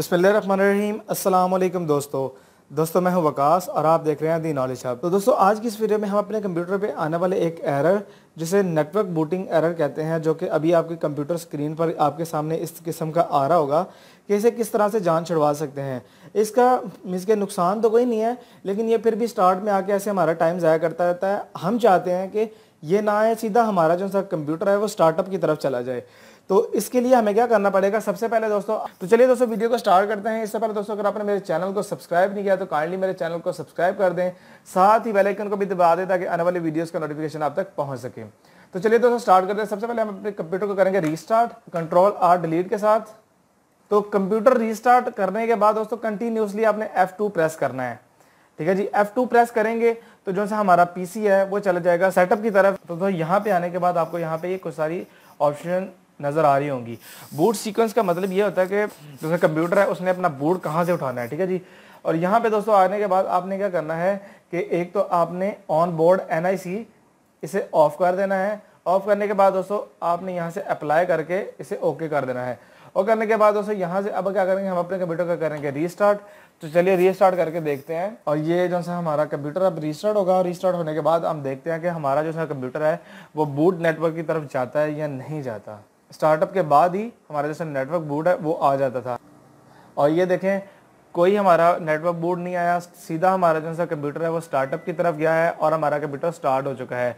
बिसमीम अल्लाम दोस्तों दोस्तों मैं हूं वकास और आप देख रहे हैं दी नॉलेज हब तो दोस्तों आज की इस वीडियो में हम अपने कंप्यूटर पे आने वाले एक एरर जिसे नेटवर्क बूटिंग एरर कहते हैं जो कि अभी आपके कंप्यूटर स्क्रीन पर आपके सामने इस किस्म का आ रहा होगा कि इसे किस तरह से जान छुड़वा सकते हैं इसका इसके के नुकसान तो कोई नहीं है लेकिन ये फिर भी स्टार्ट में आके ऐसे हमारा टाइम ज़ाया करता रहता है हम चाहते हैं कि ये ना आए सीधा हमारा जो सा कंप्यूटर है वो स्टार्टअप की तरफ चला जाए तो इसके लिए हमें क्या करना पड़ेगा सबसे पहले दोस्तों तो चलिए दोस्तों वीडियो को स्टार्ट करते हैं इससे पहले दोस्तों अगर आपने मेरे चैनल को सब्सक्राइब नहीं किया तो काइंडली मेरे चैनल को सब्सक्राइब कर दें साथ ही बेलाइकन को भी दबा दें ताकि आने वाले वीडियोज़ का नोटिफिकेशन आप तक पहुँच सके तो चलिए दोस्तों स्टार्ट करते हैं सबसे पहले हम अपने कंप्यूटर को करेंगे रीस्टार्ट कंट्रोल आर डिलीट के साथ तो कंप्यूटर रीस्टार्ट करने के बाद दोस्तों कंटिन्यूसली आपने F2 प्रेस करना है ठीक है जी F2 प्रेस करेंगे तो जो हमारा पीसी है वो चला जाएगा सेटअप की तरफ तो, तो यहाँ पे आने के बाद आपको यहाँ पे ये कुछ सारी ऑप्शन नज़र आ रही होंगी बूट सीक्वेंस का मतलब ये होता है कि जैसे कंप्यूटर है उसने अपना बूट कहाँ से उठाना है ठीक है जी और यहाँ पे दोस्तों आने के बाद आपने क्या करना है कि एक तो आपने ऑन बोर्ड एन इसे ऑफ कर देना है ऑफ करने के बाद दोस्तों आपने यहाँ से अप्लाई करके इसे ओके कर देना है ओके करने के बाद दोस्तों यहाँ से अब क्या करेंगे हम अपने कंप्यूटर का करेंगे रीस्टार्ट तो चलिए रीस्टार्ट करके देखते हैं और ये जो सा हमारा कंप्यूटर अब रीस्टार्ट होगा और रीस्टार्ट होने के बाद हम देखते हैं कि हमारा जो सा कंप्यूटर है वो बूट नेटवर्क की तरफ जाता है या नहीं जाता स्टार्टअप के बाद ही हमारा जैसा नेटवर्क बूट है वो आ जाता था और ये देखें कोई हमारा नेटवर्क बूट नहीं आया सीधा हमारा जैसा कंप्यूटर है वो स्टार्टअप की तरफ गया है और हमारा कंप्यूटर स्टार्ट हो चुका है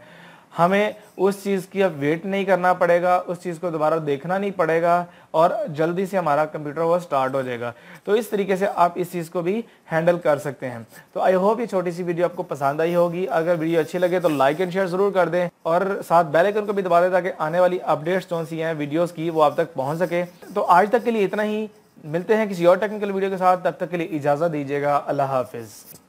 हमें उस चीज़ की अब वेट नहीं करना पड़ेगा उस चीज़ को दोबारा देखना नहीं पड़ेगा और जल्दी से हमारा कंप्यूटर वो स्टार्ट हो जाएगा तो इस तरीके से आप इस चीज़ को भी हैंडल कर सकते हैं तो आई होप ये छोटी सी वीडियो आपको पसंद आई होगी अगर वीडियो अच्छी लगे तो लाइक एंड शेयर ज़रूर कर दें और साथ बेलाइकन को भी दबा दें ताकि आने वाली अपडेट्स जो सी हैं वीडियोज की वो आप तक पहुँच सके तो आज तक के लिए इतना ही मिलते हैं किसी और टेक्निकल वीडियो के साथ तब तक के लिए इजाज़त दीजिएगा अल्लाह हाफिज़